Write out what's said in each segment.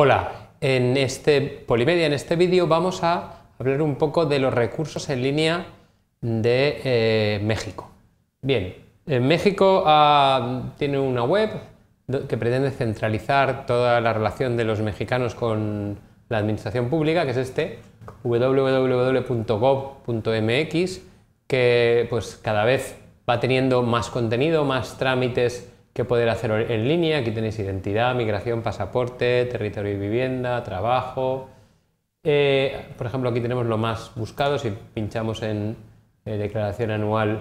Hola, en este Polimedia, en este vídeo vamos a hablar un poco de los recursos en línea de eh, México. Bien, en México ah, tiene una web que pretende centralizar toda la relación de los mexicanos con la administración pública, que es este, www.gov.mx, que pues cada vez va teniendo más contenido, más trámites que poder hacer en línea. Aquí tenéis identidad, migración, pasaporte, territorio y vivienda, trabajo. Eh, por ejemplo, aquí tenemos lo más buscado. Si pinchamos en eh, declaración anual,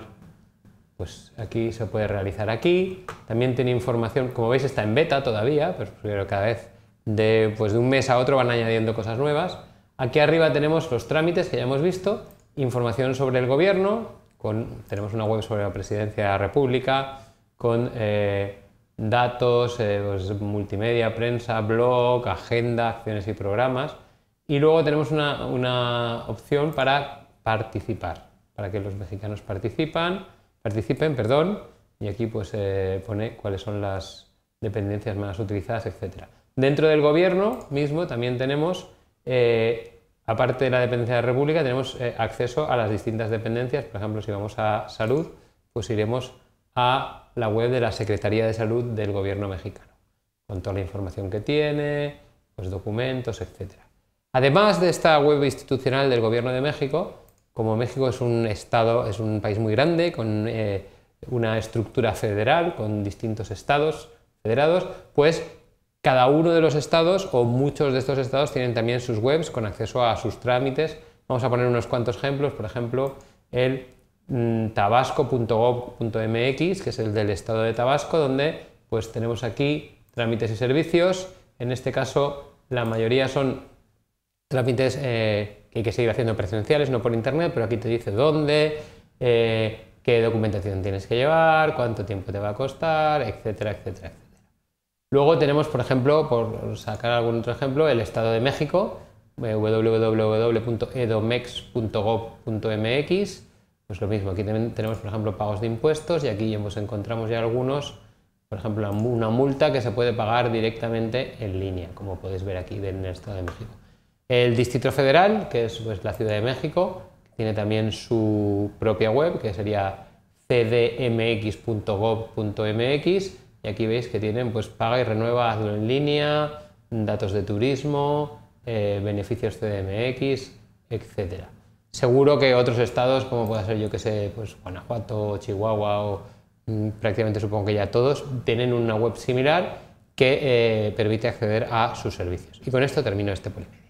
pues aquí se puede realizar aquí. También tiene información, como veis está en beta todavía, pero cada vez de, pues de un mes a otro van añadiendo cosas nuevas. Aquí arriba tenemos los trámites que ya hemos visto, información sobre el gobierno, tenemos una web sobre la presidencia de la República, con eh, datos, eh, pues, multimedia, prensa, blog, agenda, acciones y programas. Y luego tenemos una, opción para participar, para que los mexicanos participan, participen, perdón, y aquí pues eh, pone cuáles son las dependencias más utilizadas, etc. Dentro del gobierno mismo también tenemos, aparte de la dependencia de la República, tenemos acceso a las distintas dependencias, por ejemplo, si vamos a salud, pues iremos a la web de la Secretaría de Salud del Gobierno mexicano, con toda la información que tiene, los documentos, etc. Además de esta web institucional del Gobierno de México, como México es un estado, es un país muy grande, con eh, una estructura federal, con distintos estados federados, pues cada uno de los estados o muchos de estos estados tienen también sus webs con acceso a sus trámites. Vamos a poner unos cuantos ejemplos, por ejemplo, el Mm, tabasco.gov.mx, que es el del estado de Tabasco, donde pues tenemos aquí trámites y servicios. En este caso, la mayoría son trámites eh, que hay que seguir haciendo presenciales, no por internet, pero aquí te dice dónde, eh, qué documentación tienes que llevar, cuánto tiempo te va a costar, etcétera, etcétera, etcétera. Luego tenemos, por ejemplo, por sacar algún otro ejemplo, el Estado de México, eh, www.edomex.gov.mx, pues lo mismo, aquí tenemos, por ejemplo, pagos de impuestos y aquí hemos encontramos ya algunos, por ejemplo, una multa que se puede pagar directamente en línea, como podéis ver aquí en el Estado de México. El Distrito Federal, que es pues, la Ciudad de México, tiene también su propia web, que sería cdmx.gov.mx, y aquí veis que tienen pues paga y renueva, en línea, datos de turismo, eh, beneficios CDMX, etcétera. Seguro que otros estados, como pueda ser yo que sé, pues Guanajuato, Chihuahua o mm, prácticamente supongo que ya todos, tienen una web similar que eh, permite acceder a sus servicios. Y con esto termino este polémico.